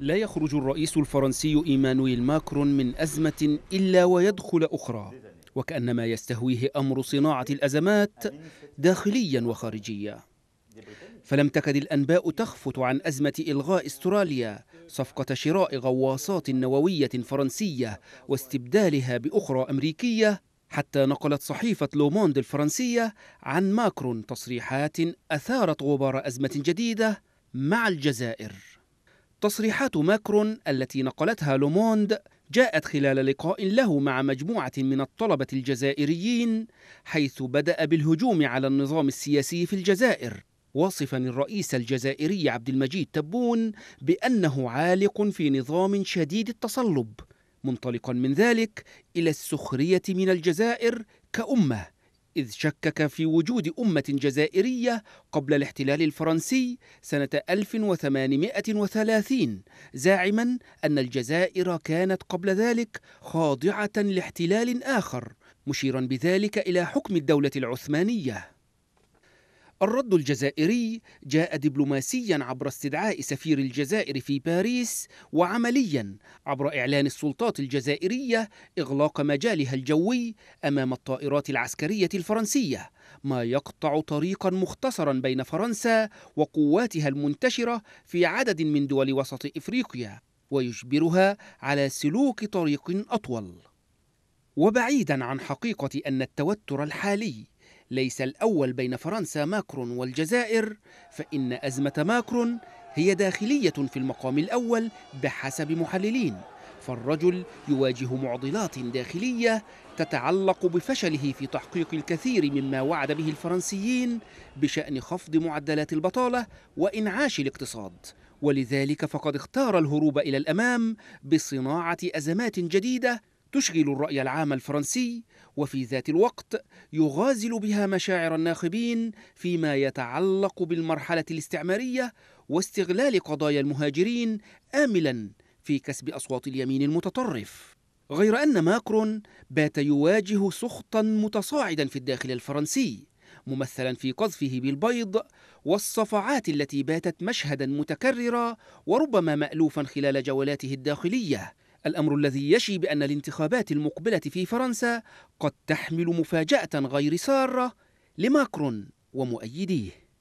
لا يخرج الرئيس الفرنسي إيمانويل ماكرون من أزمة إلا ويدخل أخرى وكأنما يستهويه أمر صناعة الأزمات داخليا وخارجيا فلم تكد الأنباء تخفت عن أزمة إلغاء استراليا صفقة شراء غواصات نووية فرنسية واستبدالها بأخرى أمريكية حتى نقلت صحيفة لوموند الفرنسية عن ماكرون تصريحات أثارت غبار أزمة جديدة مع الجزائر تصريحات ماكرون التي نقلتها لوموند جاءت خلال لقاء له مع مجموعة من الطلبة الجزائريين حيث بدأ بالهجوم على النظام السياسي في الجزائر واصفا الرئيس الجزائري عبد المجيد تبون بأنه عالق في نظام شديد التصلب منطلقا من ذلك إلى السخرية من الجزائر كأمة إذ شكك في وجود أمة جزائرية قبل الاحتلال الفرنسي سنة 1830 زاعما أن الجزائر كانت قبل ذلك خاضعة لاحتلال آخر مشيرا بذلك إلى حكم الدولة العثمانية الرد الجزائري جاء دبلوماسيا عبر استدعاء سفير الجزائر في باريس وعمليا عبر اعلان السلطات الجزائريه اغلاق مجالها الجوي امام الطائرات العسكريه الفرنسيه ما يقطع طريقا مختصرا بين فرنسا وقواتها المنتشره في عدد من دول وسط افريقيا ويجبرها على سلوك طريق اطول وبعيدا عن حقيقه ان التوتر الحالي ليس الأول بين فرنسا ماكرون والجزائر فإن أزمة ماكرون هي داخلية في المقام الأول بحسب محللين فالرجل يواجه معضلات داخلية تتعلق بفشله في تحقيق الكثير مما وعد به الفرنسيين بشأن خفض معدلات البطالة وإنعاش الاقتصاد ولذلك فقد اختار الهروب إلى الأمام بصناعة أزمات جديدة تشغل الرأي العام الفرنسي وفي ذات الوقت يغازل بها مشاعر الناخبين فيما يتعلق بالمرحلة الاستعمارية واستغلال قضايا المهاجرين آملا في كسب أصوات اليمين المتطرف غير أن ماكرون بات يواجه سخطا متصاعدا في الداخل الفرنسي ممثلا في قذفه بالبيض والصفعات التي باتت مشهدا متكررا وربما مألوفا خلال جولاته الداخلية الأمر الذي يشي بأن الانتخابات المقبلة في فرنسا قد تحمل مفاجأة غير سارة لماكرون ومؤيديه